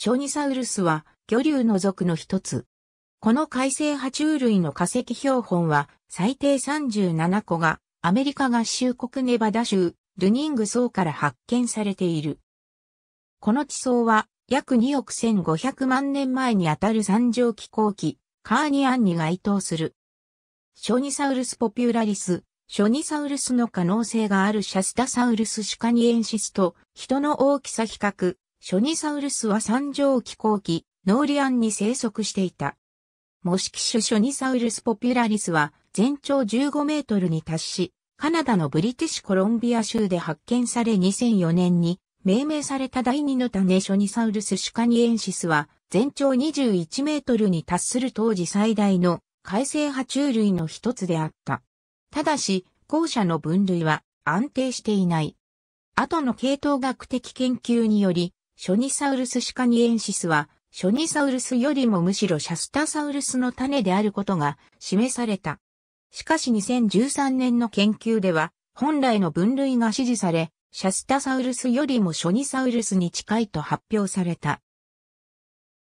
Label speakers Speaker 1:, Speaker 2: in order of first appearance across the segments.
Speaker 1: ショニサウルスは魚竜の属の一つ。この海生爬虫類の化石標本は最低37個がアメリカ合衆国ネバダ州ルニング層から発見されている。この地層は約2億1500万年前にあたる三上気候期カーニアンに該当する。ショニサウルスポピュラリス、ショニサウルスの可能性があるシャスタサウルスシカニエンシスと人の大きさ比較、ショニサウルスは三畳紀候期、ノーリアンに生息していた。模式種ショニサウルスポピュラリスは全長15メートルに達し、カナダのブリティッシュコロンビア州で発見され2004年に命名された第2の種ショニサウルスシュカニエンシスは全長21メートルに達する当時最大の海生爬虫類の一つであった。ただし、後者の分類は安定していない。後の系統学的研究により、ショニサウルスシカニエンシスは、ショニサウルスよりもむしろシャスタサウルスの種であることが示された。しかし2013年の研究では、本来の分類が支持され、シャスタサウルスよりもショニサウルスに近いと発表された。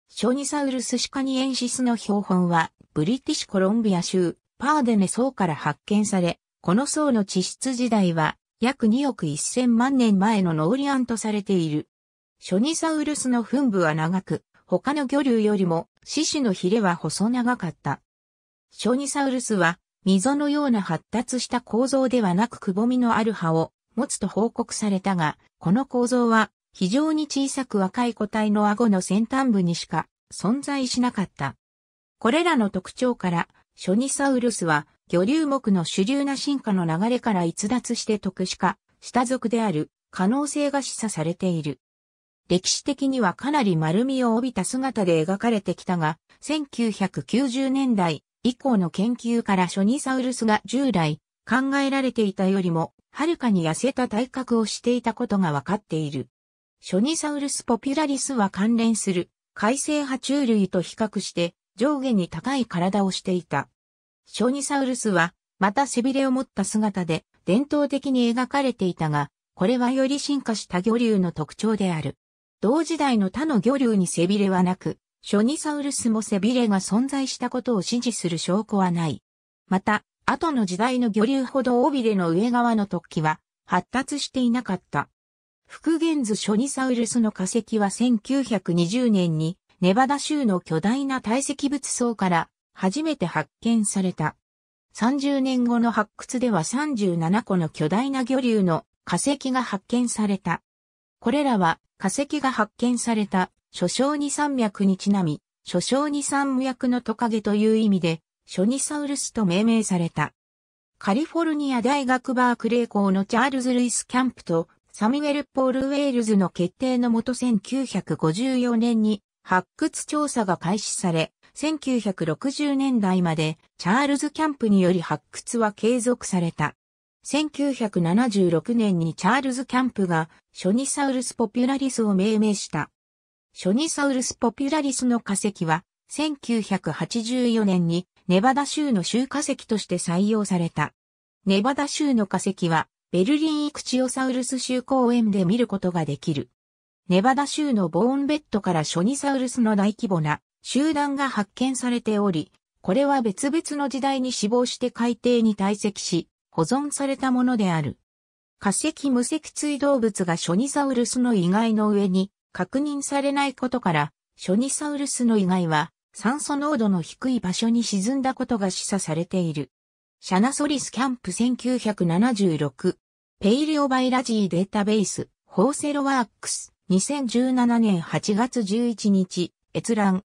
Speaker 1: ショニサウルスシカニエンシスの標本は、ブリティッシュコロンビア州、パーデネ層から発見され、この層の地質時代は、約2億1000万年前のノーリアンとされている。ショニサウルスの墳部は長く、他の魚類よりも獅子のヒレは細長かった。ショニサウルスは溝のような発達した構造ではなくくぼみのある葉を持つと報告されたが、この構造は非常に小さく若い個体の顎の先端部にしか存在しなかった。これらの特徴から、ショニサウルスは魚流目の主流な進化の流れから逸脱して特殊化した属である可能性が示唆されている。歴史的にはかなり丸みを帯びた姿で描かれてきたが、1990年代以降の研究からショニサウルスが従来考えられていたよりも、はるかに痩せた体格をしていたことがわかっている。ショニサウルスポピュラリスは関連する、海生爬虫類と比較して上下に高い体をしていた。ショニサウルスは、また背びれを持った姿で伝統的に描かれていたが、これはより進化した魚竜の特徴である。同時代の他の魚類に背びれはなく、ショニサウルスも背びれが存在したことを支持する証拠はない。また、後の時代の魚流ほど尾びれの上側の突起は発達していなかった。復元図ショニサウルスの化石は1920年にネバダ州の巨大な堆積物層から初めて発見された。30年後の発掘では37個の巨大な魚流の化石が発見された。これらは化石が発見された、諸小二山脈にちなみ、諸小二山脈のトカゲという意味で、ショニサウルスと命名された。カリフォルニア大学バークレー校のチャールズ・ルイス・キャンプとサミュエル・ポール・ウェールズの決定のもと1954年に発掘調査が開始され、1960年代までチャールズ・キャンプにより発掘は継続された。1976年にチャールズ・キャンプがショニサウルス・ポピュラリスを命名した。ショニサウルス・ポピュラリスの化石は1984年にネバダ州の州化石として採用された。ネバダ州の化石はベルリンイクチオサウルス州公園で見ることができる。ネバダ州のボーンベッドからショニサウルスの大規模な集団が発見されており、これは別々の時代に死亡して海底に堆積し、保存されたものである。化石無脊椎動物がショニサウルスの遺骸の上に確認されないことから、ショニサウルスの遺骸は酸素濃度の低い場所に沈んだことが示唆されている。シャナソリスキャンプ1976ペイリオバイラジーデータベースホーセロワークス2017年8月11日閲覧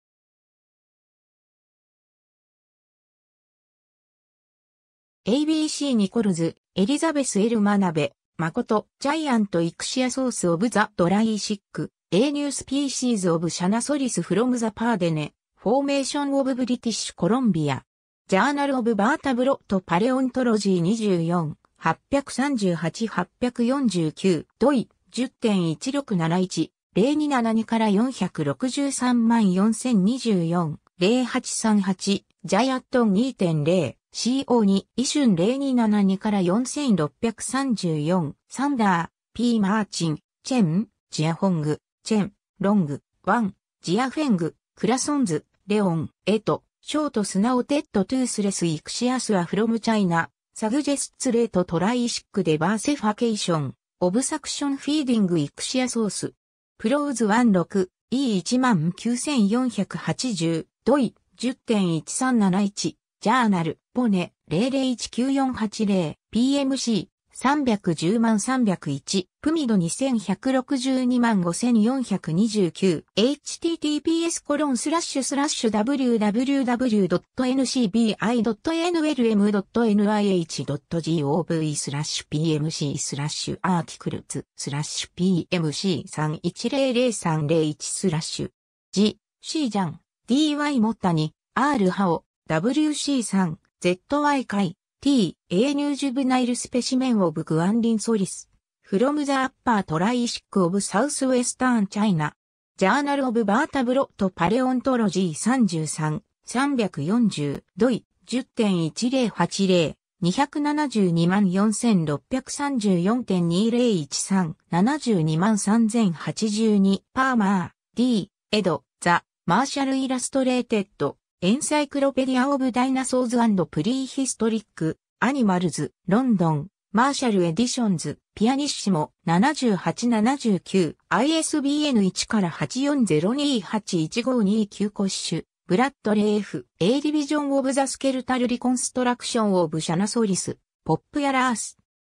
Speaker 1: ABC ニコルズ、エリザベス・エル・マナベ、マコト、ジャイアント・イクシア・ソース・オブ・ザ・ドライ・シック、A ニュース・ピーシーズ・オブ・シャナソリス・フロム・ザ・パーデネ、フォーメーション・オブ・ブリティッシュ・コロンビア、ジャーナル・オブ・バータブロット・パレオントロジー24、838-849、ドイ、10.1671、0272から463万4024、0838、ジャイアットン2.0、CO2、イシュン0272から4634、サンダー、P マーチン、チェン、ジアホング、チェン、ロング、ワン、ジアフェング、クラソンズ、レオン、エト、ショートスナオテッドトゥースレスイクシアスアフロムチャイナ、サグジェスツレートトライシックデバーセファケーション、オブサクションフィーディングイクシアソース。プローズ16、E19480、ドイ、10.1371ジャーナル、ポネ、0 0 1 9 4 8 0 PMC、310万301、プミド2162万5429、https コロンスラッシュスラッシュ w w w n c b i n l m n i h g o v スラッシュ pmc スラッシュアーティクルズスラッシュ p m c 3 1 0 0 3 0 1スラッシュ g, c ジャン dy もったに、r はを、WC3、ZY 回、T、A ニュージュブナイルスペシメンオブグアンリンソリス。from the upper triassic of southwestern China. Journal of Vertebrate Paleontology 33, 340, ドイ、10.1080。2724634.2013723082パーマー D エドザマーシャルイラストレーテッドエンサイクロペディア・オブ・ダイナソーズプリーヒストリック・アニマルズ・ロンドン・マーシャル・エディションズ・ピアニッシモ7879 ISBN 1から8402815295コッシュブラッドレーフ A ディビジョン・オブ・ザ・スケルタル・リコンストラクション・オブ・シャナソリスポップ・ヤラース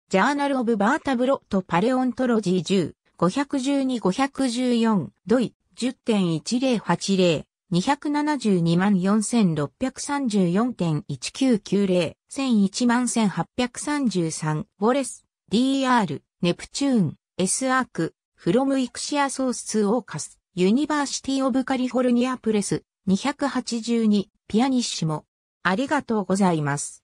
Speaker 1: ジャーナル・オブ・バータブロット・パレオントロジー10 512-514ドイ10.1080 2724634.1990、10011833、ウォレス、DR、ネプチューン、S アーク、フロムイクシアソースオーカス、ユニバーシティオブカリフォルニアプレス、282、ピアニッシモ。ありがとうございます。